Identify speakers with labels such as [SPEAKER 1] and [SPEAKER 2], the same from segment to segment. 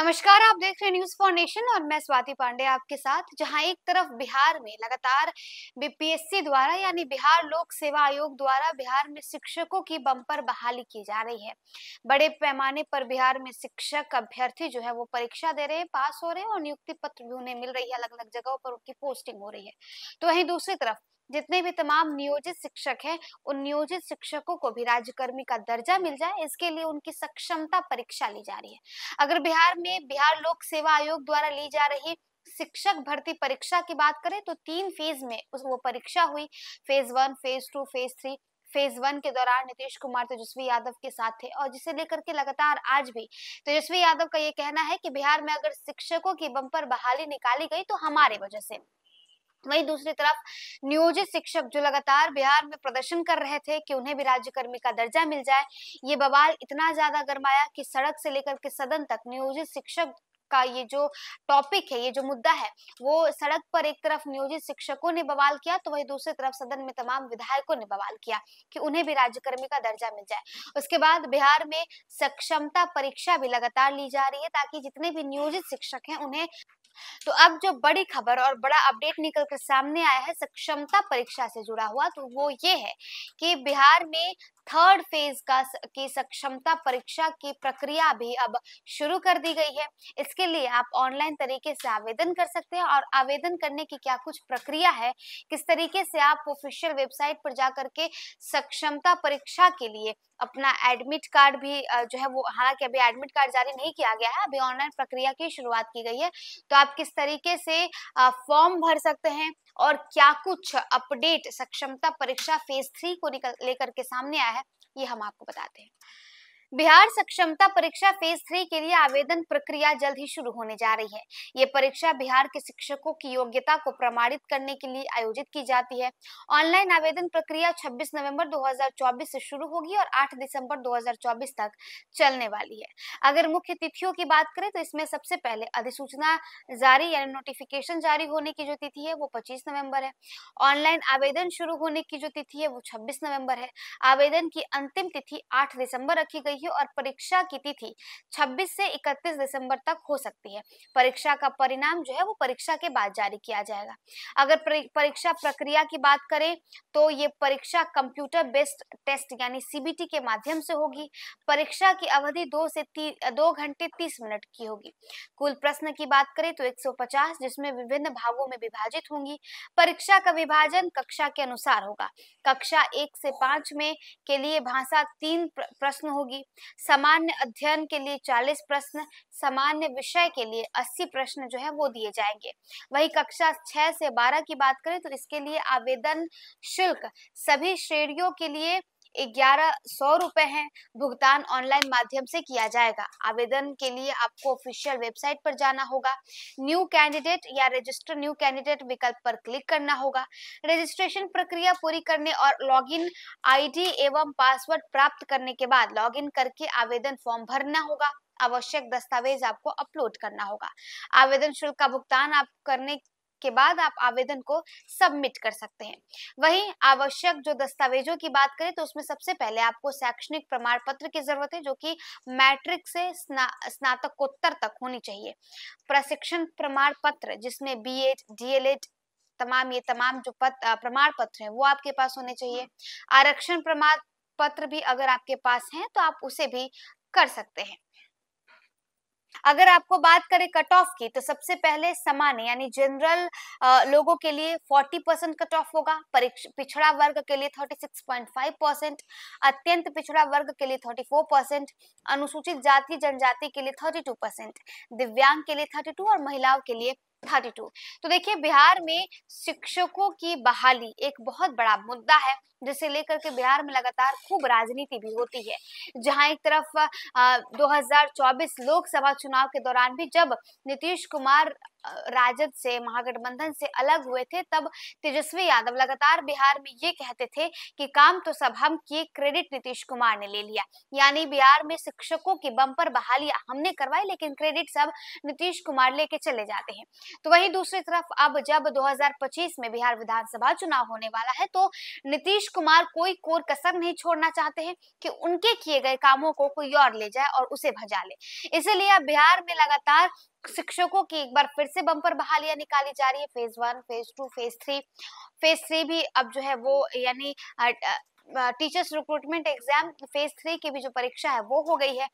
[SPEAKER 1] नमस्कार आप देख रहे हैं न्यूज फाउंडेशन और मैं स्वाति पांडे आपके साथ जहां एक तरफ बिहार में लगातार बीपीएससी द्वारा यानी बिहार लोक सेवा आयोग द्वारा बिहार में शिक्षकों की बम्पर बहाली की जा रही है बड़े पैमाने पर बिहार में शिक्षक अभ्यर्थी जो है वो परीक्षा दे रहे हैं पास हो रहे हैं और नियुक्ति पत्र भी उन्हें मिल रही है अलग अलग जगहों पर उनकी पोस्टिंग हो रही है तो वही दूसरी तरफ जितने भी तमाम नियोजित शिक्षक हैं उन नियोजित शिक्षकों को भी राज्यकर्मी का दर्जा मिल जाए इसके लिए उनकी सक्षमता परीक्षा ली जा रही है अगर बिहार में बिहार लोक सेवा आयोग द्वारा ली जा रही शिक्षक भर्ती परीक्षा की बात करें तो तीन फेज में वो परीक्षा हुई phase one phase two phase three phase one के दौरान नीतीश कुमार तेजस्वी यादव के साथ थे और जिसे लेकर के लगातार आज भी तेजस्वी यादव का ये कहना है कि बिहार में अगर शिक्षकों की बम्पर बहाली निकाली गई तो हमारे वजह से वहीं दूसरी तरफ नियोजित शिक्षक जो लगातार बिहार में प्रदर्शन कर रहे थे कि उन्हें भी राज्यकर्मी का दर्जा मिल जाए ये बवाल इतना ज्यादा गर्माया कि सड़क से लेकर के सदन तक नियोजित शिक्षक का ये जो टॉपिक है ये जो मुद्दा है वो सड़क पर एक तरफ नियोजित शिक्षकों ने बवाल किया तो वही दूसरी तरफ सदन में तमाम विधायकों ने बवाल किया कि उन्हें भी राज्यकर्मी का दर्जा मिल जाए उसके बाद बिहार में सक्षमता परीक्षा भी लगातार ली जा रही है ताकि जितने भी नियोजित शिक्षक हैं उन्हें तो अब जो बड़ी खबर और बड़ा अपडेट निकल कर सामने आया है सक्षमता परीक्षा से जुड़ा हुआ तो वो ये है कि बिहार में थर्ड फेज का की सक्षमता परीक्षा की प्रक्रिया भी अब शुरू कर दी गई है इसके लिए आप ऑनलाइन तरीके से आवेदन कर सकते हैं और आवेदन करने की क्या कुछ प्रक्रिया है किस तरीके से आप ऑफिशियल वेबसाइट पर जा करके सक्षमता परीक्षा के लिए अपना एडमिट कार्ड भी जो है वो हालांकि अभी एडमिट कार्ड जारी नहीं किया गया है अभी ऑनलाइन प्रक्रिया की शुरुआत की गई है तो आप किस तरीके से फॉर्म भर सकते हैं और क्या कुछ अपडेट सक्षमता परीक्षा फेज थ्री को लेकर के सामने आया है ये हम आपको बताते हैं बिहार सक्षमता परीक्षा फेज थ्री के लिए आवेदन प्रक्रिया जल्द ही शुरू होने जा रही है ये परीक्षा बिहार के शिक्षकों की योग्यता को प्रमाणित करने के लिए आयोजित की जाती है ऑनलाइन आवेदन प्रक्रिया 26 नवंबर 2024 से शुरू होगी और 8 दिसंबर 2024 तक चलने वाली है अगर मुख्य तिथियों की बात करें तो इसमें सबसे पहले अधिसूचना जारी यानी नोटिफिकेशन जारी होने की जो तिथि है वो पच्चीस नवम्बर है ऑनलाइन आवेदन शुरू होने की जो तिथि है वो छब्बीस नवम्बर है आवेदन की अंतिम तिथि आठ दिसंबर रखी गई रही और परीक्षा की तिथि 26 से 31 दिसंबर तक हो सकती है परीक्षा का परिणाम जो है वो परीक्षा के बाद जारी किया जाएगा अगर परीक्षा प्रक्रिया की बात करें तो ये परीक्षा कंप्यूटर बेस्ड टेस्ट यानी सीबीटी के माध्यम से होगी परीक्षा की अवधि दो से ती, दो घंटे तीस मिनट की होगी कुल प्रश्न की बात करें तो एक जिसमें विभिन्न भागों में विभाजित होंगी परीक्षा का विभाजन कक्षा के अनुसार होगा कक्षा एक से पांच में के लिए भाषा तीन प्रश्न होगी सामान्य अध्ययन के लिए 40 प्रश्न सामान्य विषय के लिए 80 प्रश्न जो है वो दिए जाएंगे वही कक्षा 6 से 12 की बात करें तो इसके लिए आवेदन शुल्क सभी श्रेणियों के लिए ग्यारह सौ रुपए है भुगतान ऑनलाइन माध्यम से किया जाएगा आवेदन के लिए आपको ऑफिशियल वेबसाइट पर जाना होगा न्यू कैंडिडेट या रजिस्टर न्यू कैंडिडेट विकल्प पर क्लिक करना होगा रजिस्ट्रेशन प्रक्रिया पूरी करने और लॉगिन आईडी एवं पासवर्ड प्राप्त करने के बाद लॉगिन करके आवेदन फॉर्म भरना होगा आवश्यक दस्तावेज आपको अपलोड करना होगा आवेदन शुल्क का भुगतान आप करने के बाद आप आवेदन को सबमिट कर सकते हैं वहीं आवश्यक जो दस्तावेजों की बात करें तो उसमें सबसे पहले आपको शैक्षणिक प्रमाण पत्र की जरूरत है जो कि मैट्रिक से स्ना, स्नातकोत्तर तक होनी चाहिए प्रशिक्षण प्रमाण पत्र जिसमें बी एड डीएलएड तमाम ये तमाम जो पत, प्रमाण पत्र है वो आपके पास होने चाहिए आरक्षण प्रमाण पत्र भी अगर आपके पास है तो आप उसे भी कर सकते हैं अगर आपको बात करें कट ऑफ की तो सबसे पहले सामान्य यानी जनरल लोगों के लिए 40 परसेंट कट ऑफ होगा पिछड़ा वर्ग के लिए 36.5 परसेंट अत्यंत पिछड़ा वर्ग के लिए 34 परसेंट अनुसूचित जाति जनजाति के लिए 32 परसेंट दिव्यांग के लिए 32 और महिलाओं के लिए 32 तो देखिए बिहार में शिक्षकों की बहाली एक बहुत बड़ा मुद्दा है जिसे लेकर के बिहार में लगातार खूब राजनीति भी होती है जहां एक तरफ आ, 2024 लोकसभा चुनाव के दौरान भी जब नीतीश कुमार राजद से महागठबंधन से अलग हुए थे तब तेजस्वी यादव लगातार बिहार में ये कहते थे कि काम तो सब हम किए क्रेडिट नीतीश कुमार ने ले लिया यानी बिहार में शिक्षकों की बम्पर बहाली हमने करवाई लेकिन क्रेडिट सब नीतीश कुमार लेके चले जाते हैं तो वहीं दूसरी तरफ अब जब 2025 में बिहार विधानसभा चुनाव होने वाला है तो नीतीश कुमार कोई कोर कसर नहीं छोड़ना चाहते हैं कि उनके किए गए कामों को कोई और ले जाए और उसे भजा ले इसलिए बिहार में लगातार शिक्षकों की एक बार फिर से बम्पर बहालियां निकाली जा रही है phase one phase two phase three phase three भी अब जो है वो यानी teachers recruitment exam phase three की भी जो परीक्षा है वो हो गई है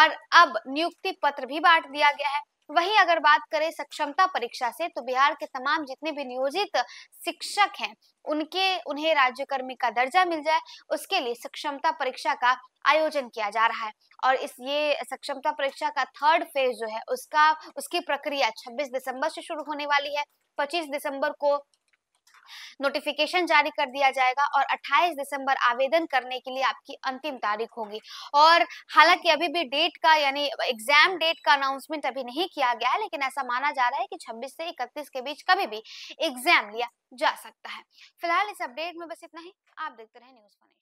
[SPEAKER 1] और अब नियुक्ति पत्र भी बांट दिया गया है वहीं अगर बात करें सक्षमता परीक्षा से तो बिहार के तमाम जितने भी नियोजित शिक्षक हैं उनके उन्हें राज्यकर्मी का दर्जा मिल जाए उसके लिए सक्षमता परीक्षा का आयोजन किया जा रहा है और इस ये सक्षमता परीक्षा का थर्ड फेज जो है उसका उसकी प्रक्रिया 26 दिसंबर से शुरू होने वाली है 25 दिसंबर को नोटिफिकेशन जारी कर दिया जाएगा और 28 दिसंबर आवेदन करने के लिए आपकी अंतिम तारीख होगी और हालांकि अभी भी डेट का यानी एग्जाम डेट का अनाउंसमेंट अभी नहीं किया गया है लेकिन ऐसा माना जा रहा है कि 26 से 31 के बीच कभी भी एग्जाम लिया जा सकता है फिलहाल इस अपडेट में बस इतना ही आप देखते रहे न्यूज फॉर